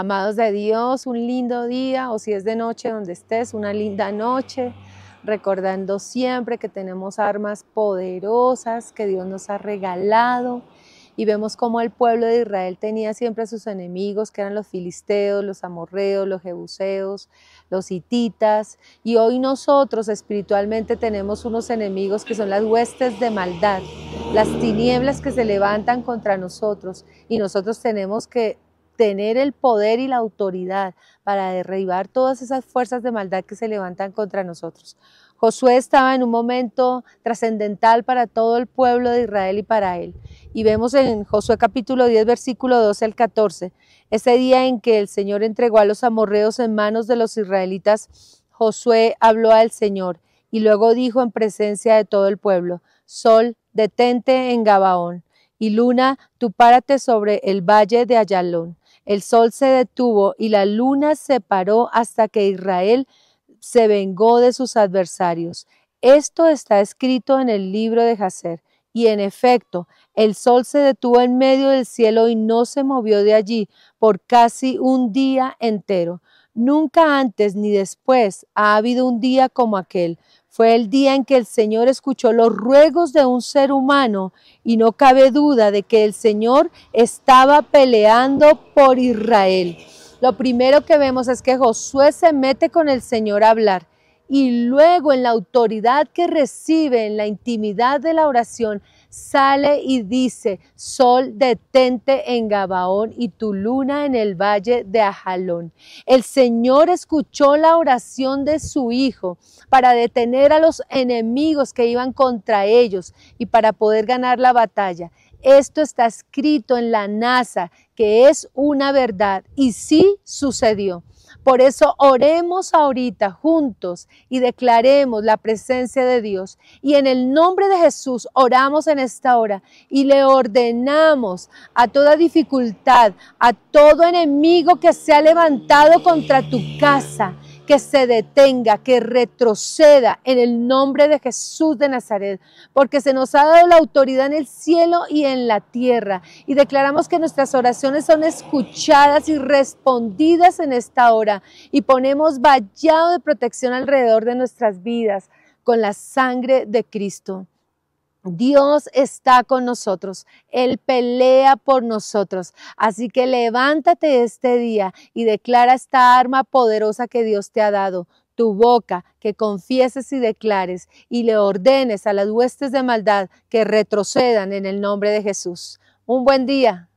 Amados de Dios, un lindo día o si es de noche donde estés, una linda noche, recordando siempre que tenemos armas poderosas que Dios nos ha regalado y vemos cómo el pueblo de Israel tenía siempre a sus enemigos, que eran los filisteos, los amorreos, los jebuseos, los hititas, y hoy nosotros espiritualmente tenemos unos enemigos que son las huestes de maldad, las tinieblas que se levantan contra nosotros, y nosotros tenemos que tener el poder y la autoridad para derribar todas esas fuerzas de maldad que se levantan contra nosotros. Josué estaba en un momento trascendental para todo el pueblo de Israel y para él. Y vemos en Josué capítulo 10, versículo 12 al 14, ese día en que el Señor entregó a los amorreos en manos de los israelitas, Josué habló al Señor y luego dijo en presencia de todo el pueblo, Sol, detente en Gabaón, y Luna, tú párate sobre el valle de Ayalón. El sol se detuvo y la luna se paró hasta que Israel se vengó de sus adversarios. Esto está escrito en el libro de Jacer. Y en efecto, el sol se detuvo en medio del cielo y no se movió de allí por casi un día entero. Nunca antes ni después ha habido un día como aquel. Fue el día en que el Señor escuchó los ruegos de un ser humano y no cabe duda de que el Señor estaba peleando por Israel. Lo primero que vemos es que Josué se mete con el Señor a hablar y luego en la autoridad que recibe en la intimidad de la oración, sale y dice, Sol, detente en Gabaón y tu luna en el valle de Ajalón. El Señor escuchó la oración de su Hijo para detener a los enemigos que iban contra ellos y para poder ganar la batalla. Esto está escrito en la NASA, que es una verdad, y sí sucedió. Por eso oremos ahorita juntos y declaremos la presencia de Dios. Y en el nombre de Jesús oramos en esta hora y le ordenamos a toda dificultad, a todo enemigo que se ha levantado contra tu casa que se detenga, que retroceda en el nombre de Jesús de Nazaret, porque se nos ha dado la autoridad en el cielo y en la tierra. Y declaramos que nuestras oraciones son escuchadas y respondidas en esta hora. Y ponemos vallado de protección alrededor de nuestras vidas con la sangre de Cristo. Dios está con nosotros, Él pelea por nosotros. Así que levántate este día y declara esta arma poderosa que Dios te ha dado, tu boca, que confieses y declares y le ordenes a las huestes de maldad que retrocedan en el nombre de Jesús. Un buen día.